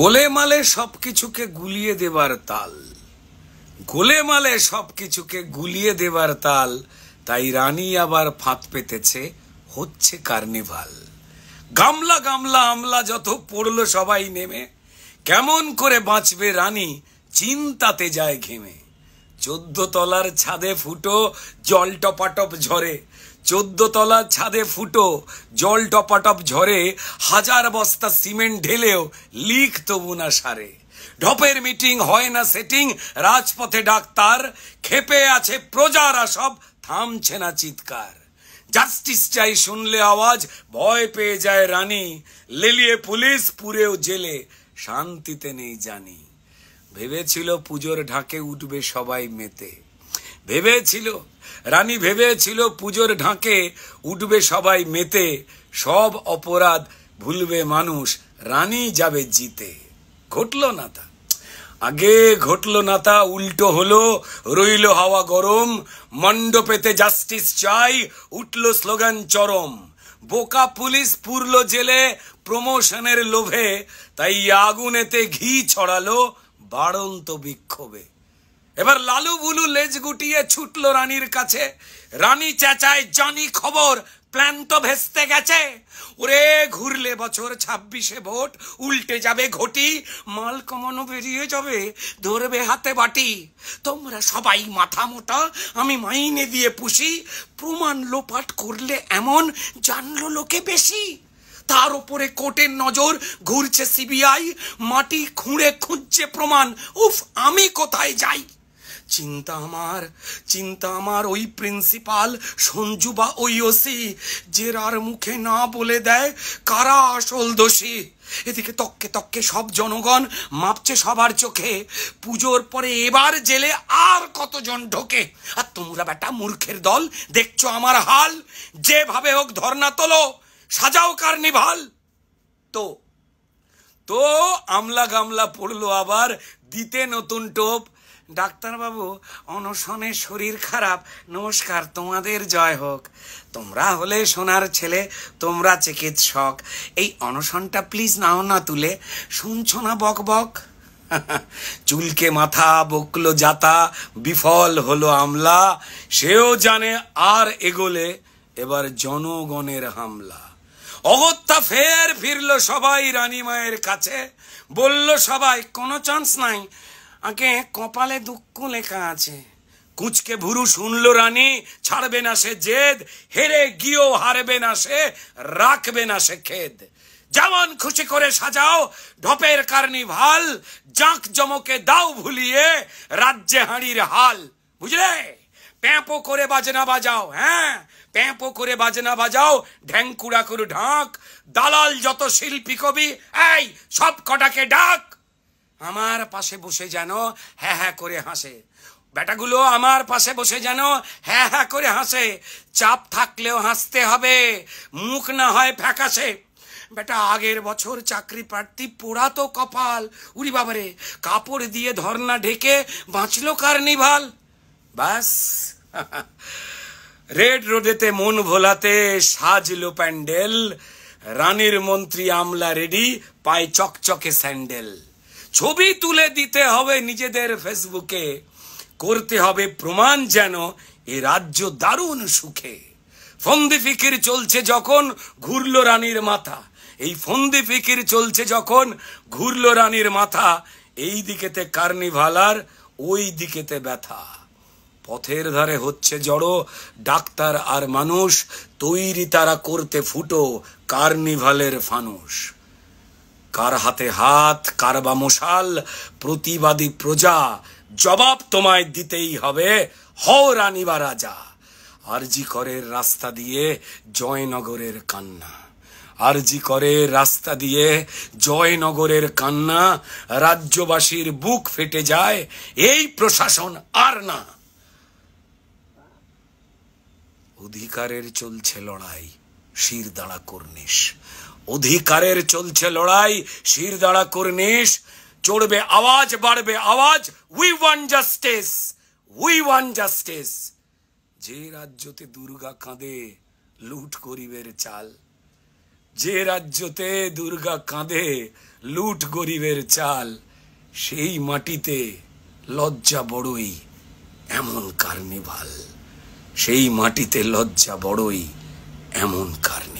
গোলেমালে সব কিছুকে গুলিয়ে দেবার তাল গোলেমালে সব কিছুকে গুলিয়ে দেবার তাল তাই রানী আবার ফাঁদ পেতেছে হচ্ছে কার্নিভাল গামলা গামলা আমলা যত পড়লো সবাই নেমে কেমন করে বাঁচবে রানী চিন্তাতে যায় ঘেমে চোদ্দ তলার ছাদে ফুটো জল টপাটপ ঝরে চোদ্দ তলার ছাদে ফুটো জল টপাটপ ঝরে হাজার বস্তা সিমেন্ট ঢেলেও লিক তবু না সারে ঢপের মিটিং হয় না সেটিং রাজপথে ডাক্তার খেপে আছে প্রজারা সব থামছে না চিৎকার জাস্টিস চাই শুনলে আওয়াজ ভয় পেয়ে যায় রানী লেলিয়ে পুলিশ পুরেও জেলে শান্তিতে নেই জানি ভেবেছিল পুজোর ঢাকে উঠবে সবাই মেতে ভেবেছিল রানী ভেবেছিল পুজোর ঢাকে উঠবে সবাই মেতে সব অপরাধ ভুলবে মানুষ রানী যাবে জিতে ঘটল না তা আগে ঘটল না তা উল্টো হলো রইল হাওয়া গরম মণ্ডপেতে জাস্টিস চাই উঠল স্লোগান চরম বোকা পুলিশ পুরল জেলে প্রমোশনের লোভে তাই আগুনেতে ঘি ছড়ালো বাড়ন্ত বিক্ষোভে এবার লালু বুলু লেজ গুটিয়ে ছুটল রানীর কাছে রানী চেঁচায় জানি খবর প্ল্যান তো ভেস্তে গেছে ওরে ঘুরলে বছর ছাব্বিশে ভোট উল্টে যাবে ঘটি মাল কমানো বেরিয়ে যাবে ধরবে হাতে বাটি তোমরা সবাই মাথা মোটা আমি মাইনে দিয়ে পুষি প্রমাণ লোপাট করলে এমন জানলো লোকে বেশি তার ওপরে কোর্টের নজর ঘুরছে সিবিআই মাটি খুঁড়ে খুঁজছে প্রমাণ উফ আমি কোথায় যাই চিন্তা আমার চিন্তা আমার ওই প্রিন্সিপাল সঞ্জু বা ওই ওসি জেরার মুখে না বলে দেয় কারা আসল দোষী এদিকে তককে তককে সব জনগণ মাপছে সবার চোখে পুজোর পরে এবার জেলে আর কতজন ঢোকে আর তোমরা বেটা মূর্খের দল দেখছো আমার হাল যেভাবে হোক ধর্না তোলো সাজাও কার্নিভাল তো তো আমলা গামলা পড়লো আবার দিতে নতুন টোপ ডাক্তারবাবু অনশনে শরীর খারাপ নমস্কার তোমাদের জয় হোক তোমরা হলে সোনার ছেলে তোমরা চিকিৎসক এই অনশনটা প্লিজ নাও না তুলে শুনছো না বক বক চুলকে মাথা বকলো যাতা বিফল হলো আমলা সেও জানে আর এগোলে এবার জনগণের হামলা অগত্যা ফের ফিরল সবাই রানী মায়ের কাছে বলল সবাই কোনো চান্স নাই আগে কপালে দুঃখ লেখা আছে কুচকে ভুরু শুনল রানী ছাড়বে না সে জেদ হেরে গিয়েও হারবে না সে রাখবে না সে খেদ যেমন খুশি করে সাজাও ঢপের কার্নিভাল জাঁক জমকে দাও ভুলিয়ে রাজ্যে হাঁড়ির হাল বুঝলে প্যাঁপো করে বাজনা বাজাও হ্যাঁ প্যাঁপো করে বাজনা বাজাও ঢ্যাংকুড়া করে ঢাক দালাল যত শিল্পী কবি এই সব কটাকে ডাক আমার পাশে বসে যেন হ্যাঁ হ্যাঁ করে হাসে বেটাগুলো আমার পাশে বসে যেন হ্যাঁ হ্যাঁ করে হাসে চাপ থাকলেও হাসতে হবে মুখ না হয় ফ্যাকাশে বেটা আগের বছর চাকরি প্রার্থী পোড়াতো কপাল উড়ি বাবারে কাপড় দিয়ে ধর্না ঢেকে বাঁচলো কার্নিভাল বাস রেড রোডেতে মন ভোলাতে সাজলো প্যান্ডেল রানীর মন্ত্রী আমলা রেডি পায় চকচকে স্যান্ডেল ছবি তুলে দিতে হবে নিজেদের ফেসবুকে করতে হবে প্রমাণ যেন এ রাজ্য দারুণ সুখে ফন্দি ফিকির চলছে যখন ঘুরল রানীর মাথা এই ফন্দি ফিকির চলছে যখন ঘুরল রানীর মাথা এই দিকেতে কার্নিভালার ওই দিকেতে ব্যথা পথের ধারে হচ্ছে জড়ো ডাক্তার আর মানুষ তৈরি তারা করতে ফুটো কার্নিভালের ফানুষ কার হাতে হাত কার বা মশাল প্রতিবাদী প্রজা জবাব তোমায় দিতেই হবে হও রানী বা রাজা আরজি করের রাস্তা দিয়ে জয়নগরের কান্না আরজি করে রাস্তা দিয়ে জয়নগরের কান্না রাজ্যবাসীর বুক ফেটে যায় এই প্রশাসন আর না অধিকারের চলছে লড়াই শিরদাঁড়া কর্নিশ অধিকারের চলছে লড়াই শিরদাঁড়া কর্নিশ চড়বে আওয়াজ বাড়বে আওয়াজ we want justice we want justice যে রাজ্যতে দুর্গা কাঁদে লুট গরিবের চাল যে রাজ্যতে দুর্গা কাঁদে লুট গরিবের চাল সেই মাটিতে লজ্জা বড়ই এমন কার্নিভাল সেই মাটিতে লজ্জা বড়ই এমন কারণে